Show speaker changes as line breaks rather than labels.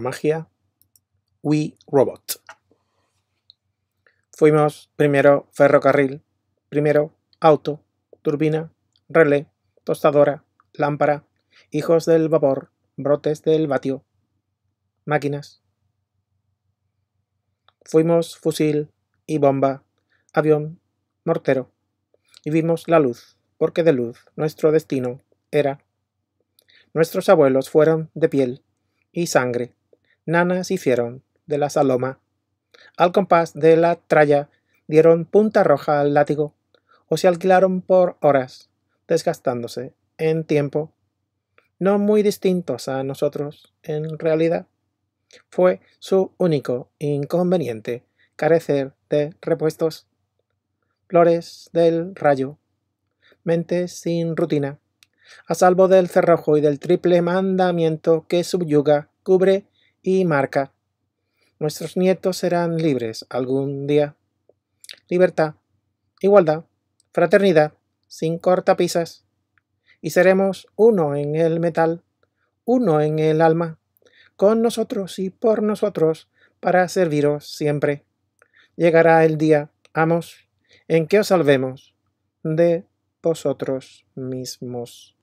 Magia, We Robot. Fuimos primero ferrocarril, primero auto, turbina, relé, tostadora, lámpara, hijos del vapor, brotes del vatio, máquinas. Fuimos fusil y bomba, avión, mortero, y vimos la luz, porque de luz nuestro destino era. Nuestros abuelos fueron de piel y sangre, nanas hicieron de la saloma. Al compás de la tralla dieron punta roja al látigo, o se alquilaron por horas, desgastándose en tiempo, no muy distintos a nosotros en realidad. Fue su único inconveniente carecer de repuestos. Flores del rayo, mente sin rutina, a salvo del cerrojo y del triple mandamiento que subyuga, cubre y marca. Nuestros nietos serán libres algún día. Libertad, igualdad, fraternidad, sin cortapisas. Y seremos uno en el metal, uno en el alma, con nosotros y por nosotros, para serviros siempre. Llegará el día, amos, en que os salvemos de vosotros mismos.